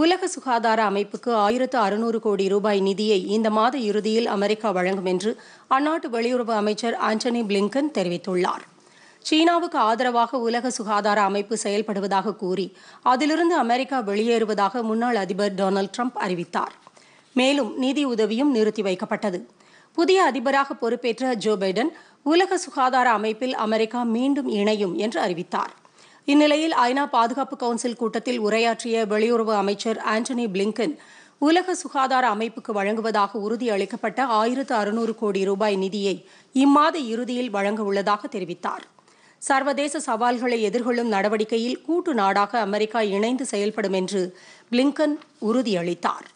உலக சுகாதார அமைப்புக்கு ஆயிரத்து அறுநூறு கோடி ரூபாய் நிதியை இந்த மாத இறுதியில் அமெரிக்கா வழங்கும் என்று அந்நாட்டு வெளியுறவு அமைச்சர் ஆண்டனி பிளிங்கன் தெரிவித்துள்ளார் சீனாவுக்கு ஆதரவாக உலக சுகாதார அமைப்பு செயல்படுவதாக கூறி அதிலிருந்து அமெரிக்கா வெளியேறுவதாக முன்னாள் அதிபர் டொனால்டு ட்ரம்ப் அறிவித்தார் மேலும் நிதி உதவியும் நிறுத்தி வைக்கப்பட்டது புதிய அதிபராக பொறுப்பேற்ற ஜோ பைடன் உலக சுகாதார அமைப்பில் அமெரிக்கா மீண்டும் இணையும் என்று அறிவித்தார் இந்நிலையில் ஐநா பாதுகாப்பு கவுன்சில் கூட்டத்தில் உரையாற்றிய வெளியுறவு அமைச்சர் ஆண்டனி பிளிங்கன் உலக சுகாதார அமைப்புக்கு வழங்குவதாக உறுதி அளிக்கப்பட்ட ஆயிரத்து அறுநூறு கோடி ரூபாய் நிதியை இம்மாத இறுதியில் வழங்க உள்ளதாக தெரிவித்தார் சர்வதேச சவால்களை எதிர்கொள்ளும் நடவடிக்கையில் கூட்டு நாடாக அமெரிக்கா இணைந்து செயல்படும் என்று பிளிங்கன் உறுதியளித்தாா்